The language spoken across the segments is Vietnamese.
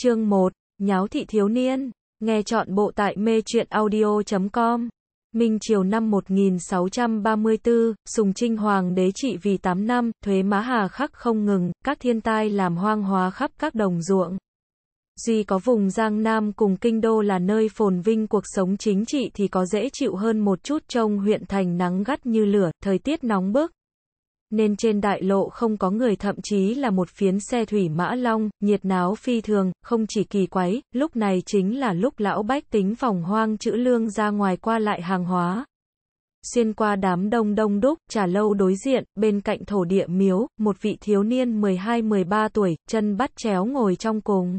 Chương 1. Nháo thị thiếu niên. Nghe chọn bộ tại mê truyện audio.com. Minh triều năm 1634, Sùng Trinh Hoàng đế trị vì 8 năm, thuế má hà khắc không ngừng, các thiên tai làm hoang hóa khắp các đồng ruộng. Duy có vùng Giang Nam cùng Kinh Đô là nơi phồn vinh cuộc sống chính trị thì có dễ chịu hơn một chút trong huyện thành nắng gắt như lửa, thời tiết nóng bức nên trên đại lộ không có người thậm chí là một phiến xe thủy mã long, nhiệt náo phi thường, không chỉ kỳ quái, lúc này chính là lúc lão bách tính phòng hoang chữ lương ra ngoài qua lại hàng hóa. Xuyên qua đám đông đông đúc, trả lâu đối diện, bên cạnh thổ địa miếu, một vị thiếu niên 12-13 tuổi, chân bắt chéo ngồi trong cùng.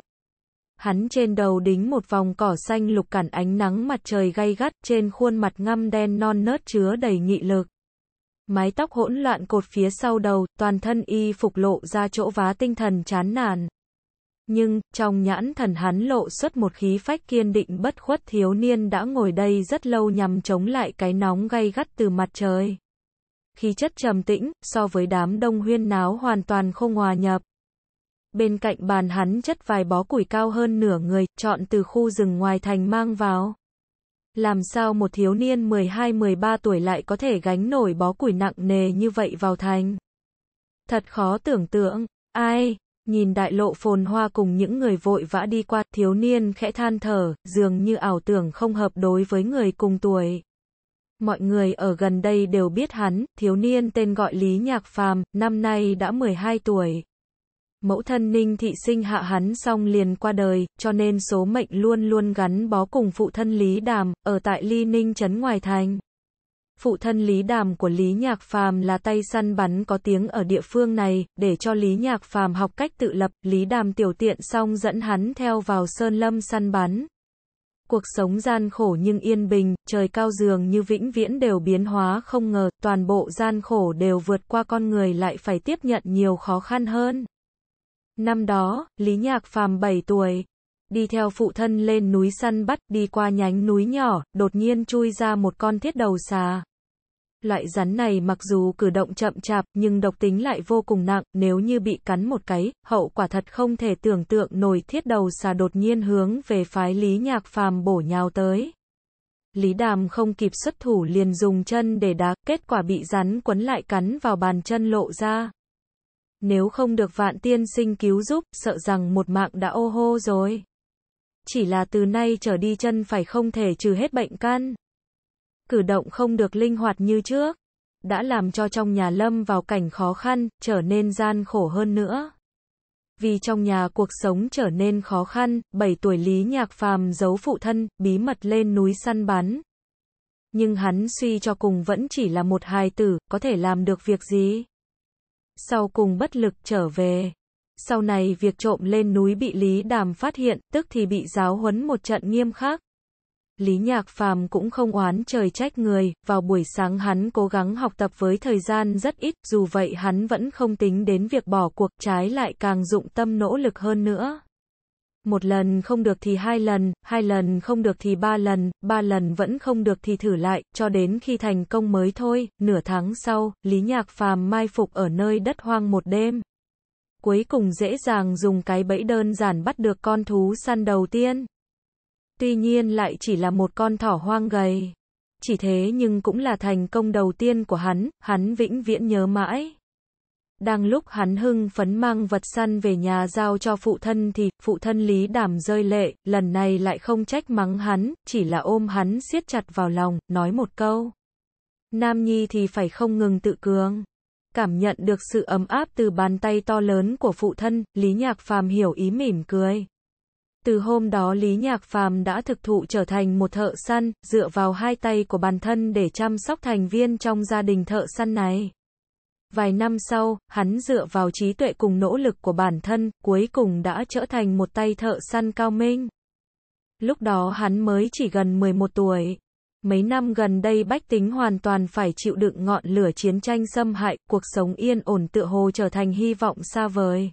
Hắn trên đầu đính một vòng cỏ xanh lục cản ánh nắng mặt trời gay gắt, trên khuôn mặt ngăm đen non nớt chứa đầy nghị lực mái tóc hỗn loạn cột phía sau đầu, toàn thân y phục lộ ra chỗ vá tinh thần chán nản. Nhưng, trong nhãn thần hắn lộ xuất một khí phách kiên định bất khuất thiếu niên đã ngồi đây rất lâu nhằm chống lại cái nóng gay gắt từ mặt trời. Khí chất trầm tĩnh, so với đám đông huyên náo hoàn toàn không hòa nhập. Bên cạnh bàn hắn chất vài bó củi cao hơn nửa người, chọn từ khu rừng ngoài thành mang vào. Làm sao một thiếu niên 12-13 tuổi lại có thể gánh nổi bó củi nặng nề như vậy vào thành? Thật khó tưởng tượng, ai, nhìn đại lộ phồn hoa cùng những người vội vã đi qua, thiếu niên khẽ than thở, dường như ảo tưởng không hợp đối với người cùng tuổi. Mọi người ở gần đây đều biết hắn, thiếu niên tên gọi Lý Nhạc Phàm, năm nay đã 12 tuổi. Mẫu thân Ninh Thị sinh hạ hắn xong liền qua đời, cho nên số mệnh luôn luôn gắn bó cùng phụ thân Lý Đàm, ở tại Ly Ninh Trấn Ngoài Thành. Phụ thân Lý Đàm của Lý Nhạc Phàm là tay săn bắn có tiếng ở địa phương này, để cho Lý Nhạc Phàm học cách tự lập, Lý Đàm tiểu tiện xong dẫn hắn theo vào sơn lâm săn bắn. Cuộc sống gian khổ nhưng yên bình, trời cao dường như vĩnh viễn đều biến hóa không ngờ, toàn bộ gian khổ đều vượt qua con người lại phải tiếp nhận nhiều khó khăn hơn. Năm đó, Lý Nhạc Phàm 7 tuổi, đi theo phụ thân lên núi săn bắt, đi qua nhánh núi nhỏ, đột nhiên chui ra một con thiết đầu xà. Loại rắn này mặc dù cử động chậm chạp, nhưng độc tính lại vô cùng nặng, nếu như bị cắn một cái, hậu quả thật không thể tưởng tượng nổi thiết đầu xà đột nhiên hướng về phái Lý Nhạc Phàm bổ nhào tới. Lý Đàm không kịp xuất thủ liền dùng chân để đá, kết quả bị rắn quấn lại cắn vào bàn chân lộ ra. Nếu không được vạn tiên sinh cứu giúp, sợ rằng một mạng đã ô hô rồi. Chỉ là từ nay trở đi chân phải không thể trừ hết bệnh căn. Cử động không được linh hoạt như trước. Đã làm cho trong nhà lâm vào cảnh khó khăn, trở nên gian khổ hơn nữa. Vì trong nhà cuộc sống trở nên khó khăn, 7 tuổi Lý Nhạc Phàm giấu phụ thân, bí mật lên núi săn bắn. Nhưng hắn suy cho cùng vẫn chỉ là một hài tử, có thể làm được việc gì? sau cùng bất lực trở về. Sau này việc trộm lên núi bị Lý Đàm phát hiện, tức thì bị giáo huấn một trận nghiêm khắc. Lý Nhạc Phàm cũng không oán trời trách người, vào buổi sáng hắn cố gắng học tập với thời gian rất ít, dù vậy hắn vẫn không tính đến việc bỏ cuộc, trái lại càng dụng tâm nỗ lực hơn nữa một lần không được thì hai lần, hai lần không được thì ba lần, ba lần vẫn không được thì thử lại, cho đến khi thành công mới thôi. Nửa tháng sau, Lý Nhạc Phàm mai phục ở nơi đất hoang một đêm. Cuối cùng dễ dàng dùng cái bẫy đơn giản bắt được con thú săn đầu tiên. Tuy nhiên lại chỉ là một con thỏ hoang gầy. Chỉ thế nhưng cũng là thành công đầu tiên của hắn, hắn vĩnh viễn nhớ mãi. Đang lúc hắn hưng phấn mang vật săn về nhà giao cho phụ thân thì, phụ thân Lý Đảm rơi lệ, lần này lại không trách mắng hắn, chỉ là ôm hắn siết chặt vào lòng, nói một câu. Nam Nhi thì phải không ngừng tự cường. Cảm nhận được sự ấm áp từ bàn tay to lớn của phụ thân, Lý Nhạc Phàm hiểu ý mỉm cười. Từ hôm đó Lý Nhạc Phàm đã thực thụ trở thành một thợ săn, dựa vào hai tay của bản thân để chăm sóc thành viên trong gia đình thợ săn này. Vài năm sau, hắn dựa vào trí tuệ cùng nỗ lực của bản thân, cuối cùng đã trở thành một tay thợ săn cao minh. Lúc đó hắn mới chỉ gần 11 tuổi. Mấy năm gần đây bách tính hoàn toàn phải chịu đựng ngọn lửa chiến tranh xâm hại, cuộc sống yên ổn tựa hồ trở thành hy vọng xa vời.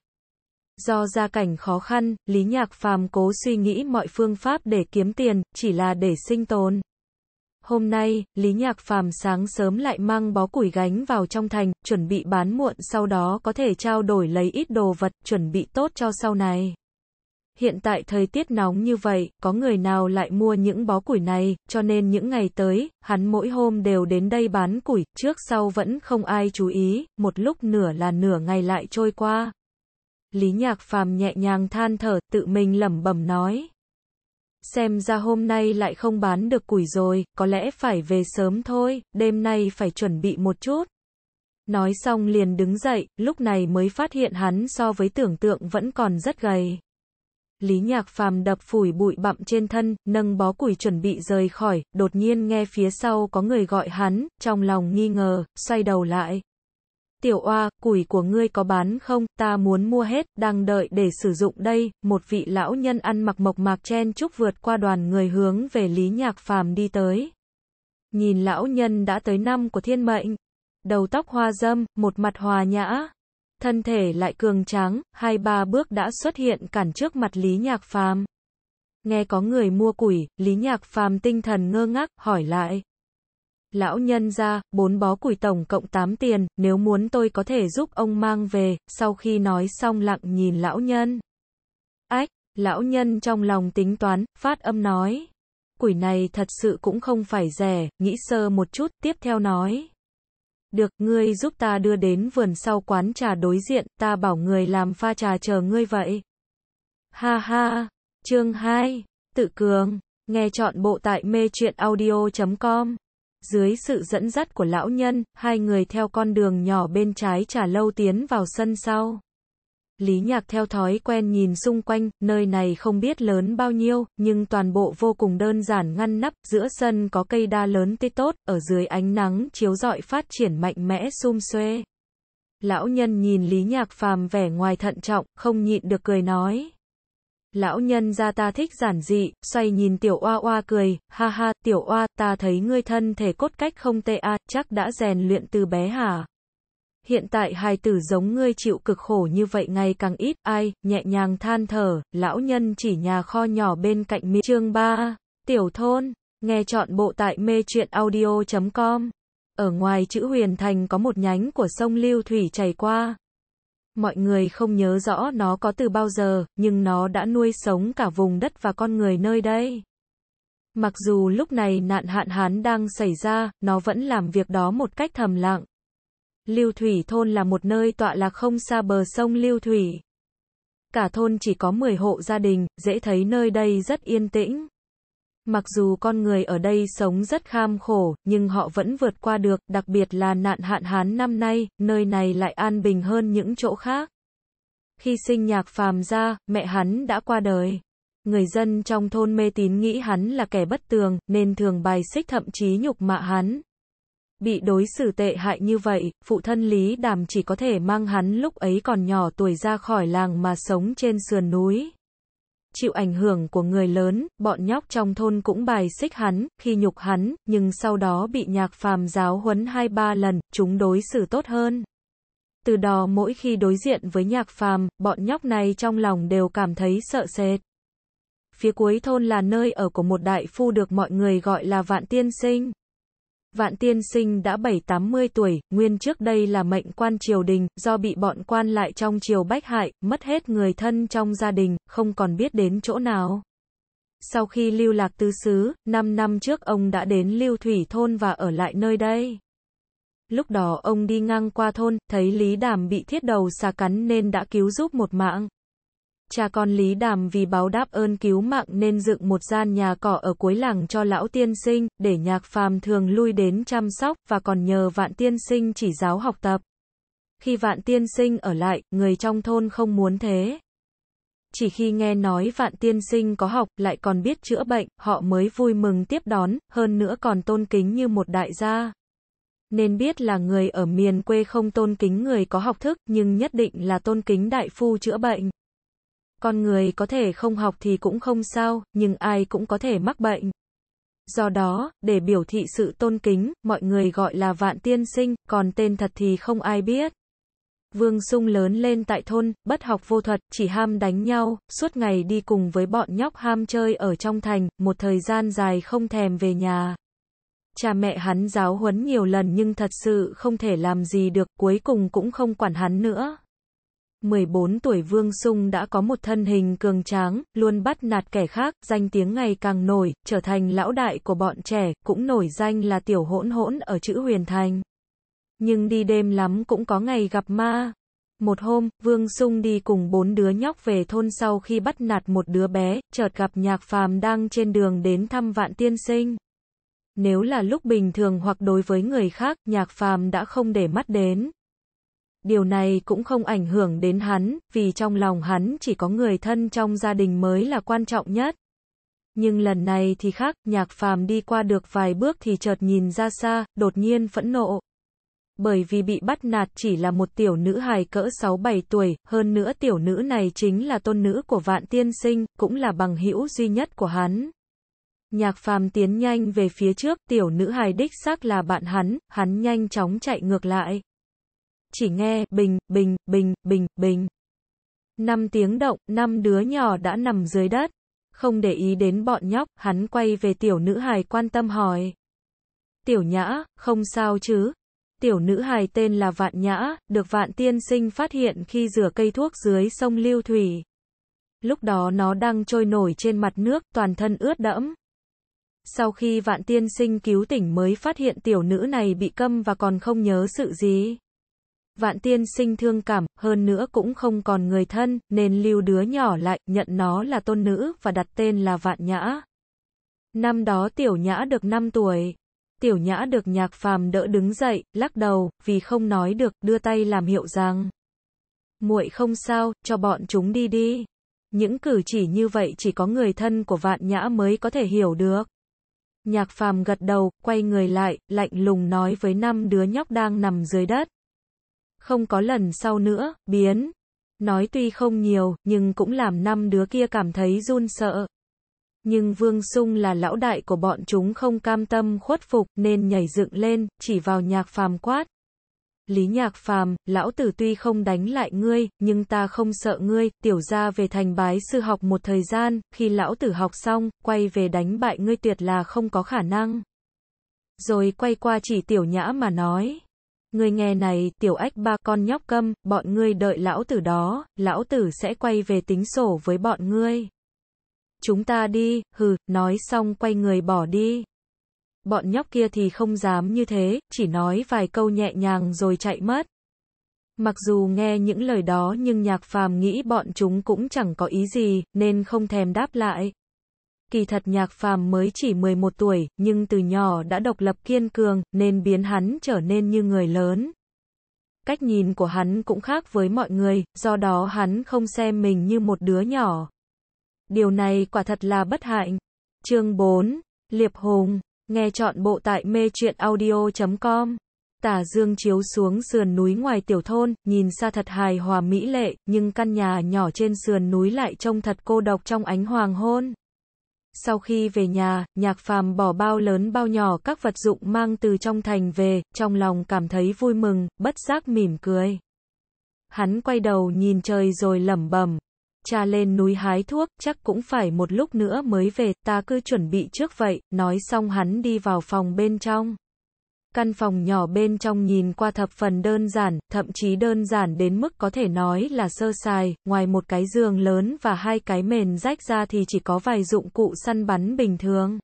Do gia cảnh khó khăn, Lý Nhạc Phàm cố suy nghĩ mọi phương pháp để kiếm tiền, chỉ là để sinh tồn. Hôm nay, Lý Nhạc Phàm sáng sớm lại mang bó củi gánh vào trong thành, chuẩn bị bán muộn sau đó có thể trao đổi lấy ít đồ vật, chuẩn bị tốt cho sau này. Hiện tại thời tiết nóng như vậy, có người nào lại mua những bó củi này, cho nên những ngày tới, hắn mỗi hôm đều đến đây bán củi, trước sau vẫn không ai chú ý, một lúc nửa là nửa ngày lại trôi qua. Lý Nhạc Phàm nhẹ nhàng than thở, tự mình lẩm bẩm nói xem ra hôm nay lại không bán được củi rồi, có lẽ phải về sớm thôi, đêm nay phải chuẩn bị một chút. Nói xong liền đứng dậy, lúc này mới phát hiện hắn so với tưởng tượng vẫn còn rất gầy. Lý Nhạc Phàm đập phủi bụi bặm trên thân, nâng bó củi chuẩn bị rời khỏi, đột nhiên nghe phía sau có người gọi hắn, trong lòng nghi ngờ, xoay đầu lại, Tiểu oa, củi của ngươi có bán không, ta muốn mua hết, đang đợi để sử dụng đây, một vị lão nhân ăn mặc mộc mạc chen chúc vượt qua đoàn người hướng về Lý Nhạc Phàm đi tới. Nhìn lão nhân đã tới năm của thiên mệnh, đầu tóc hoa dâm, một mặt hòa nhã, thân thể lại cường tráng, hai ba bước đã xuất hiện cản trước mặt Lý Nhạc Phàm. Nghe có người mua củi, Lý Nhạc Phàm tinh thần ngơ ngác, hỏi lại lão nhân ra, bốn bó củi tổng cộng 8 tiền, nếu muốn tôi có thể giúp ông mang về, sau khi nói xong lặng nhìn lão nhân. Ách, lão nhân trong lòng tính toán, phát âm nói. Củi này thật sự cũng không phải rẻ, nghĩ sơ một chút, tiếp theo nói. Được, ngươi giúp ta đưa đến vườn sau quán trà đối diện, ta bảo người làm pha trà chờ ngươi vậy. Ha ha, chương 2, tự cường, nghe chọn bộ tại mê truyện audio.com dưới sự dẫn dắt của lão nhân, hai người theo con đường nhỏ bên trái trả lâu tiến vào sân sau. Lý Nhạc theo thói quen nhìn xung quanh, nơi này không biết lớn bao nhiêu, nhưng toàn bộ vô cùng đơn giản ngăn nắp, giữa sân có cây đa lớn tươi tốt, ở dưới ánh nắng chiếu rọi phát triển mạnh mẽ xum xuê. Lão nhân nhìn Lý Nhạc phàm vẻ ngoài thận trọng, không nhịn được cười nói lão nhân gia ta thích giản dị, xoay nhìn tiểu oa oa cười, ha ha, tiểu oa, ta thấy ngươi thân thể cốt cách không tệ a, chắc đã rèn luyện từ bé hả? Hiện tại hài tử giống ngươi chịu cực khổ như vậy ngày càng ít, ai, nhẹ nhàng than thở, lão nhân chỉ nhà kho nhỏ bên cạnh mi chương 3, tiểu thôn, nghe chọn bộ tại mê truyện audio.com. Ở ngoài chữ huyền thành có một nhánh của sông Lưu Thủy chảy qua. Mọi người không nhớ rõ nó có từ bao giờ, nhưng nó đã nuôi sống cả vùng đất và con người nơi đây. Mặc dù lúc này nạn hạn hán đang xảy ra, nó vẫn làm việc đó một cách thầm lặng. Lưu Thủy Thôn là một nơi tọa lạc không xa bờ sông Lưu Thủy. Cả thôn chỉ có 10 hộ gia đình, dễ thấy nơi đây rất yên tĩnh. Mặc dù con người ở đây sống rất kham khổ, nhưng họ vẫn vượt qua được, đặc biệt là nạn hạn hán năm nay, nơi này lại an bình hơn những chỗ khác. Khi sinh nhạc phàm ra, mẹ hắn đã qua đời. Người dân trong thôn mê tín nghĩ hắn là kẻ bất tường, nên thường bài xích thậm chí nhục mạ hắn. Bị đối xử tệ hại như vậy, phụ thân Lý Đàm chỉ có thể mang hắn lúc ấy còn nhỏ tuổi ra khỏi làng mà sống trên sườn núi chịu ảnh hưởng của người lớn, bọn nhóc trong thôn cũng bài xích hắn, khi nhục hắn, nhưng sau đó bị nhạc phàm giáo huấn hai ba lần, chúng đối xử tốt hơn. Từ đó mỗi khi đối diện với nhạc phàm, bọn nhóc này trong lòng đều cảm thấy sợ sệt. Phía cuối thôn là nơi ở của một đại phu được mọi người gọi là vạn tiên sinh. Vạn tiên sinh đã bảy tám mươi tuổi, nguyên trước đây là mệnh quan triều đình, do bị bọn quan lại trong triều bách hại, mất hết người thân trong gia đình, không còn biết đến chỗ nào. Sau khi lưu lạc tứ xứ, 5 năm trước ông đã đến lưu thủy thôn và ở lại nơi đây. Lúc đó ông đi ngang qua thôn, thấy Lý Đàm bị thiết đầu xà cắn nên đã cứu giúp một mạng. Cha con Lý Đàm vì báo đáp ơn cứu mạng nên dựng một gian nhà cỏ ở cuối làng cho lão tiên sinh, để nhạc phàm thường lui đến chăm sóc, và còn nhờ vạn tiên sinh chỉ giáo học tập. Khi vạn tiên sinh ở lại, người trong thôn không muốn thế. Chỉ khi nghe nói vạn tiên sinh có học, lại còn biết chữa bệnh, họ mới vui mừng tiếp đón, hơn nữa còn tôn kính như một đại gia. Nên biết là người ở miền quê không tôn kính người có học thức, nhưng nhất định là tôn kính đại phu chữa bệnh. Con người có thể không học thì cũng không sao, nhưng ai cũng có thể mắc bệnh. Do đó, để biểu thị sự tôn kính, mọi người gọi là vạn tiên sinh, còn tên thật thì không ai biết. Vương Sung lớn lên tại thôn, bất học vô thuật, chỉ ham đánh nhau, suốt ngày đi cùng với bọn nhóc ham chơi ở trong thành, một thời gian dài không thèm về nhà. Cha mẹ hắn giáo huấn nhiều lần nhưng thật sự không thể làm gì được, cuối cùng cũng không quản hắn nữa. 14 tuổi Vương Sung đã có một thân hình cường tráng, luôn bắt nạt kẻ khác, danh tiếng ngày càng nổi, trở thành lão đại của bọn trẻ, cũng nổi danh là tiểu hỗn hỗn ở chữ huyền thành. Nhưng đi đêm lắm cũng có ngày gặp ma. Một hôm, Vương Sung đi cùng bốn đứa nhóc về thôn sau khi bắt nạt một đứa bé, chợt gặp nhạc phàm đang trên đường đến thăm vạn tiên sinh. Nếu là lúc bình thường hoặc đối với người khác, nhạc phàm đã không để mắt đến điều này cũng không ảnh hưởng đến hắn, vì trong lòng hắn chỉ có người thân trong gia đình mới là quan trọng nhất. Nhưng lần này thì khác, nhạc phàm đi qua được vài bước thì chợt nhìn ra xa, đột nhiên phẫn nộ. Bởi vì bị bắt nạt chỉ là một tiểu nữ hài cỡ 6-7 tuổi, hơn nữa tiểu nữ này chính là tôn nữ của vạn tiên sinh, cũng là bằng hữu duy nhất của hắn. Nhạc phàm tiến nhanh về phía trước, tiểu nữ hài đích xác là bạn hắn, hắn nhanh chóng chạy ngược lại chỉ nghe bình, bình, bình, bình, bình. Năm tiếng động, năm đứa nhỏ đã nằm dưới đất. Không để ý đến bọn nhóc, hắn quay về tiểu nữ hài quan tâm hỏi. Tiểu nhã, không sao chứ? Tiểu nữ hài tên là Vạn Nhã, được Vạn Tiên Sinh phát hiện khi rửa cây thuốc dưới sông Lưu Thủy. Lúc đó nó đang trôi nổi trên mặt nước, toàn thân ướt đẫm. Sau khi Vạn Tiên Sinh cứu tỉnh mới phát hiện tiểu nữ này bị câm và còn không nhớ sự gì. Vạn tiên sinh thương cảm, hơn nữa cũng không còn người thân, nên lưu đứa nhỏ lại, nhận nó là tôn nữ và đặt tên là Vạn Nhã. Năm đó tiểu nhã được 5 tuổi. Tiểu nhã được nhạc phàm đỡ đứng dậy, lắc đầu, vì không nói được, đưa tay làm hiệu rằng. muội không sao, cho bọn chúng đi đi. Những cử chỉ như vậy chỉ có người thân của vạn nhã mới có thể hiểu được. Nhạc phàm gật đầu, quay người lại, lạnh lùng nói với năm đứa nhóc đang nằm dưới đất không có lần sau nữa, biến. Nói tuy không nhiều, nhưng cũng làm năm đứa kia cảm thấy run sợ. Nhưng Vương Sung là lão đại của bọn chúng không cam tâm khuất phục nên nhảy dựng lên, chỉ vào nhạc phàm quát. Lý Nhạc Phàm, lão tử tuy không đánh lại ngươi, nhưng ta không sợ ngươi, tiểu gia về thành bái sư học một thời gian, khi lão tử học xong, quay về đánh bại ngươi tuyệt là không có khả năng. Rồi quay qua chỉ tiểu nhã mà nói ngươi nghe này, tiểu ếch ba con nhóc câm, bọn ngươi đợi lão tử đó, lão tử sẽ quay về tính sổ với bọn ngươi. Chúng ta đi, hừ, nói xong quay người bỏ đi. Bọn nhóc kia thì không dám như thế, chỉ nói vài câu nhẹ nhàng rồi chạy mất. Mặc dù nghe những lời đó nhưng nhạc phàm nghĩ bọn chúng cũng chẳng có ý gì, nên không thèm đáp lại. Kỳ thật nhạc phàm mới chỉ 11 tuổi, nhưng từ nhỏ đã độc lập kiên cường, nên biến hắn trở nên như người lớn. Cách nhìn của hắn cũng khác với mọi người, do đó hắn không xem mình như một đứa nhỏ. Điều này quả thật là bất hạnh. Chương 4. Liệp Hùng. Nghe chọn bộ tại mê truyện audio.com. Tả dương chiếu xuống sườn núi ngoài tiểu thôn, nhìn xa thật hài hòa mỹ lệ, nhưng căn nhà nhỏ trên sườn núi lại trông thật cô độc trong ánh hoàng hôn. Sau khi về nhà, nhạc phàm bỏ bao lớn bao nhỏ các vật dụng mang từ trong thành về, trong lòng cảm thấy vui mừng, bất giác mỉm cười. Hắn quay đầu nhìn trời rồi lẩm bẩm. Cha lên núi hái thuốc, chắc cũng phải một lúc nữa mới về, ta cứ chuẩn bị trước vậy, nói xong hắn đi vào phòng bên trong. Căn phòng nhỏ bên trong nhìn qua thập phần đơn giản, thậm chí đơn giản đến mức có thể nói là sơ sài, ngoài một cái giường lớn và hai cái mền rách ra thì chỉ có vài dụng cụ săn bắn bình thường.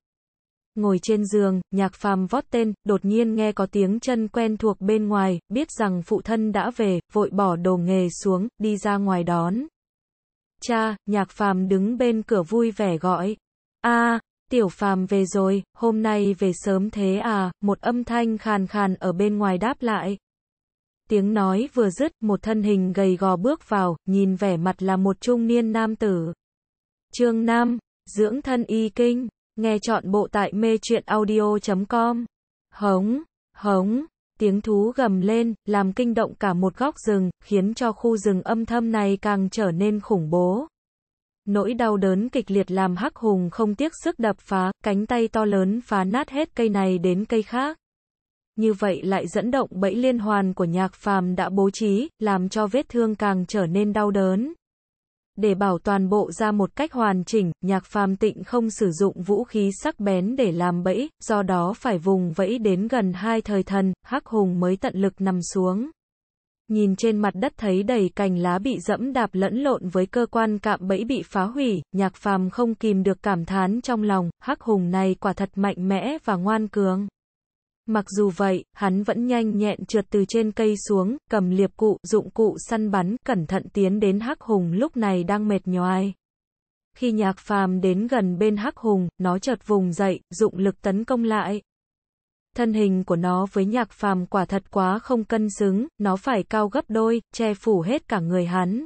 Ngồi trên giường, nhạc phàm vót tên, đột nhiên nghe có tiếng chân quen thuộc bên ngoài, biết rằng phụ thân đã về, vội bỏ đồ nghề xuống, đi ra ngoài đón. Cha, nhạc phàm đứng bên cửa vui vẻ gọi. a tiểu phàm về rồi, hôm nay về sớm thế à, một âm thanh khàn khàn ở bên ngoài đáp lại. Tiếng nói vừa dứt, một thân hình gầy gò bước vào, nhìn vẻ mặt là một trung niên nam tử. Trương Nam, dưỡng thân y kinh, nghe chọn bộ tại mê truyện audio.com. Hống, hống, tiếng thú gầm lên, làm kinh động cả một góc rừng, khiến cho khu rừng âm thâm này càng trở nên khủng bố. Nỗi đau đớn kịch liệt làm Hắc Hùng không tiếc sức đập phá, cánh tay to lớn phá nát hết cây này đến cây khác. Như vậy lại dẫn động bẫy liên hoàn của nhạc phàm đã bố trí, làm cho vết thương càng trở nên đau đớn. Để bảo toàn bộ ra một cách hoàn chỉnh, nhạc phàm tịnh không sử dụng vũ khí sắc bén để làm bẫy, do đó phải vùng vẫy đến gần hai thời thần, Hắc Hùng mới tận lực nằm xuống nhìn trên mặt đất thấy đầy cành lá bị dẫm đạp lẫn lộn với cơ quan cạm bẫy bị phá hủy, nhạc phàm không kìm được cảm thán trong lòng, hắc hùng này quả thật mạnh mẽ và ngoan cường. Mặc dù vậy, hắn vẫn nhanh nhẹn trượt từ trên cây xuống, cầm liệp cụ, dụng cụ săn bắn, cẩn thận tiến đến hắc hùng lúc này đang mệt nhoài. Khi nhạc phàm đến gần bên hắc hùng, nó chợt vùng dậy, dụng lực tấn công lại thân hình của nó với nhạc phàm quả thật quá không cân xứng, nó phải cao gấp đôi, che phủ hết cả người hắn.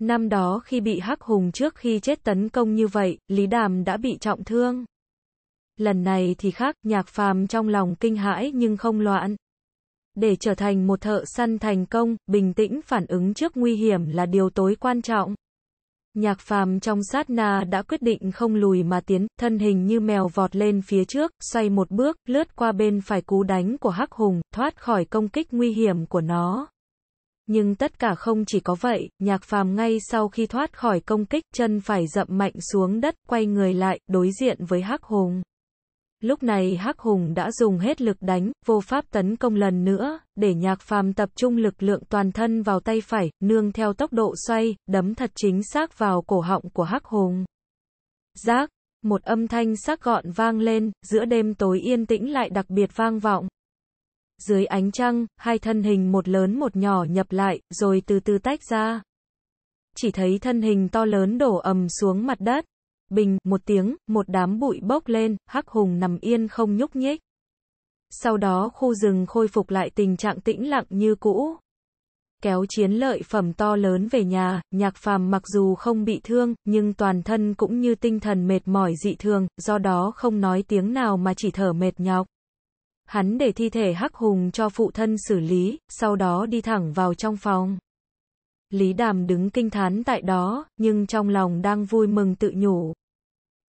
Năm đó khi bị Hắc Hùng trước khi chết tấn công như vậy, Lý Đàm đã bị trọng thương. Lần này thì khác, nhạc phàm trong lòng kinh hãi nhưng không loạn. Để trở thành một thợ săn thành công, bình tĩnh phản ứng trước nguy hiểm là điều tối quan trọng. Nhạc phàm trong sát na đã quyết định không lùi mà tiến, thân hình như mèo vọt lên phía trước, xoay một bước, lướt qua bên phải cú đánh của Hắc Hùng, thoát khỏi công kích nguy hiểm của nó. Nhưng tất cả không chỉ có vậy, nhạc phàm ngay sau khi thoát khỏi công kích, chân phải dậm mạnh xuống đất, quay người lại, đối diện với Hắc Hùng. Lúc này Hắc Hùng đã dùng hết lực đánh, vô pháp tấn công lần nữa, để Nhạc Phàm tập trung lực lượng toàn thân vào tay phải, nương theo tốc độ xoay, đấm thật chính xác vào cổ họng của Hắc Hùng. Giác, một âm thanh sắc gọn vang lên, giữa đêm tối yên tĩnh lại đặc biệt vang vọng. Dưới ánh trăng, hai thân hình một lớn một nhỏ nhập lại, rồi từ từ tách ra. Chỉ thấy thân hình to lớn đổ ầm xuống mặt đất. Bình, một tiếng, một đám bụi bốc lên, Hắc Hùng nằm yên không nhúc nhích. Sau đó khu rừng khôi phục lại tình trạng tĩnh lặng như cũ. Kéo chiến lợi phẩm to lớn về nhà, nhạc phàm mặc dù không bị thương, nhưng toàn thân cũng như tinh thần mệt mỏi dị thường, do đó không nói tiếng nào mà chỉ thở mệt nhọc. Hắn để thi thể Hắc Hùng cho phụ thân xử lý, sau đó đi thẳng vào trong phòng. Lý Đàm đứng kinh thán tại đó, nhưng trong lòng đang vui mừng tự nhủ.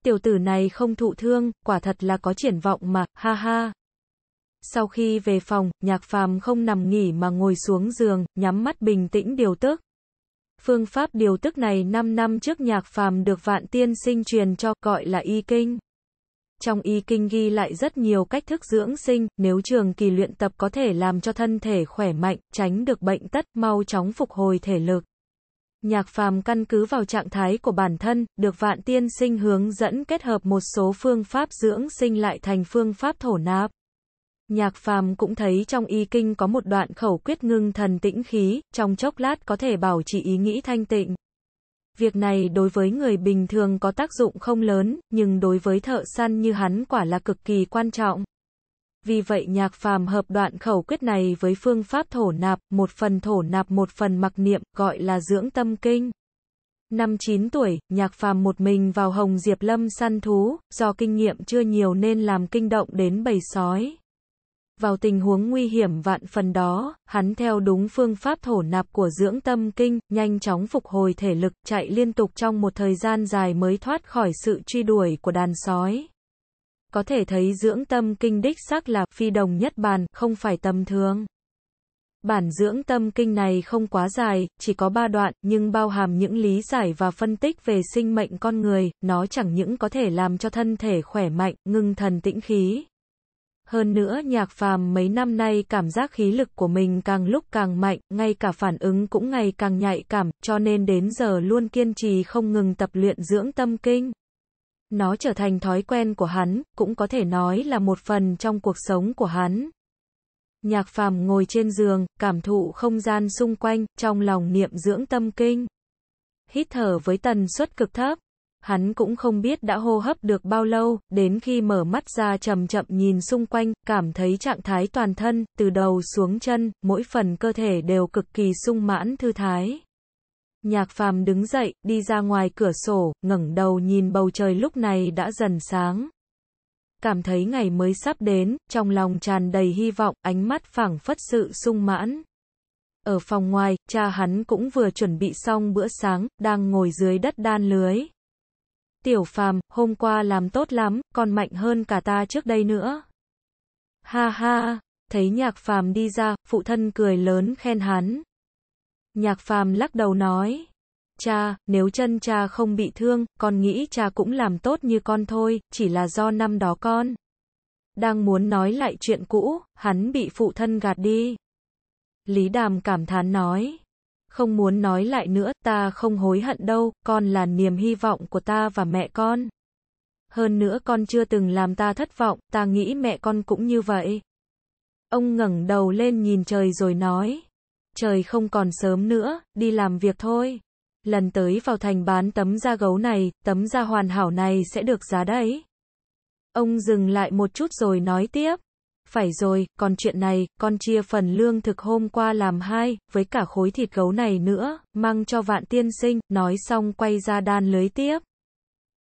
Tiểu tử này không thụ thương, quả thật là có triển vọng mà, ha ha. Sau khi về phòng, nhạc phàm không nằm nghỉ mà ngồi xuống giường, nhắm mắt bình tĩnh điều tức. Phương pháp điều tức này 5 năm trước nhạc phàm được vạn tiên sinh truyền cho, gọi là y kinh. Trong y kinh ghi lại rất nhiều cách thức dưỡng sinh, nếu trường kỳ luyện tập có thể làm cho thân thể khỏe mạnh, tránh được bệnh tất, mau chóng phục hồi thể lực. Nhạc phàm căn cứ vào trạng thái của bản thân, được vạn tiên sinh hướng dẫn kết hợp một số phương pháp dưỡng sinh lại thành phương pháp thổ nạp. Nhạc phàm cũng thấy trong y kinh có một đoạn khẩu quyết ngưng thần tĩnh khí, trong chốc lát có thể bảo trì ý nghĩ thanh tịnh. Việc này đối với người bình thường có tác dụng không lớn, nhưng đối với thợ săn như hắn quả là cực kỳ quan trọng. Vì vậy nhạc phàm hợp đoạn khẩu quyết này với phương pháp thổ nạp, một phần thổ nạp một phần mặc niệm, gọi là dưỡng tâm kinh. Năm 9 tuổi, nhạc phàm một mình vào Hồng Diệp Lâm săn thú, do kinh nghiệm chưa nhiều nên làm kinh động đến bầy sói. Vào tình huống nguy hiểm vạn phần đó, hắn theo đúng phương pháp thổ nạp của dưỡng tâm kinh, nhanh chóng phục hồi thể lực, chạy liên tục trong một thời gian dài mới thoát khỏi sự truy đuổi của đàn sói. Có thể thấy dưỡng tâm kinh đích xác là phi đồng nhất bàn, không phải tầm thường. Bản dưỡng tâm kinh này không quá dài, chỉ có ba đoạn, nhưng bao hàm những lý giải và phân tích về sinh mệnh con người, nó chẳng những có thể làm cho thân thể khỏe mạnh, ngưng thần tĩnh khí, hơn nữa nhạc phàm mấy năm nay cảm giác khí lực của mình càng lúc càng mạnh, ngay cả phản ứng cũng ngày càng nhạy cảm, cho nên đến giờ luôn kiên trì không ngừng tập luyện dưỡng tâm kinh. Nó trở thành thói quen của hắn, cũng có thể nói là một phần trong cuộc sống của hắn. Nhạc phàm ngồi trên giường, cảm thụ không gian xung quanh, trong lòng niệm dưỡng tâm kinh. Hít thở với tần suất cực thấp, hắn cũng không biết đã hô hấp được bao lâu, đến khi mở mắt ra chậm chậm nhìn xung quanh, cảm thấy trạng thái toàn thân, từ đầu xuống chân, mỗi phần cơ thể đều cực kỳ sung mãn thư thái. Nhạc phàm đứng dậy, đi ra ngoài cửa sổ, ngẩng đầu nhìn bầu trời lúc này đã dần sáng. Cảm thấy ngày mới sắp đến, trong lòng tràn đầy hy vọng, ánh mắt phảng phất sự sung mãn. Ở phòng ngoài, cha hắn cũng vừa chuẩn bị xong bữa sáng, đang ngồi dưới đất đan lưới. Tiểu Phàm, hôm qua làm tốt lắm, còn mạnh hơn cả ta trước đây nữa. Ha ha, thấy Nhạc Phàm đi ra, phụ thân cười lớn khen hắn. Nhạc Phàm lắc đầu nói, cha, nếu chân cha không bị thương, con nghĩ cha cũng làm tốt như con thôi, chỉ là do năm đó con. Đang muốn nói lại chuyện cũ, hắn bị phụ thân gạt đi. Lý Đàm cảm thán nói không muốn nói lại nữa, ta không hối hận đâu, con là niềm hy vọng của ta và mẹ con. Hơn nữa con chưa từng làm ta thất vọng, ta nghĩ mẹ con cũng như vậy. Ông ngẩng đầu lên nhìn trời rồi nói, trời không còn sớm nữa, đi làm việc thôi. Lần tới vào thành bán tấm da gấu này, tấm da hoàn hảo này sẽ được giá đấy. Ông dừng lại một chút rồi nói tiếp. Phải rồi, còn chuyện này, con chia phần lương thực hôm qua làm hai, với cả khối thịt gấu này nữa, mang cho vạn tiên sinh, nói xong quay ra đan lưới tiếp.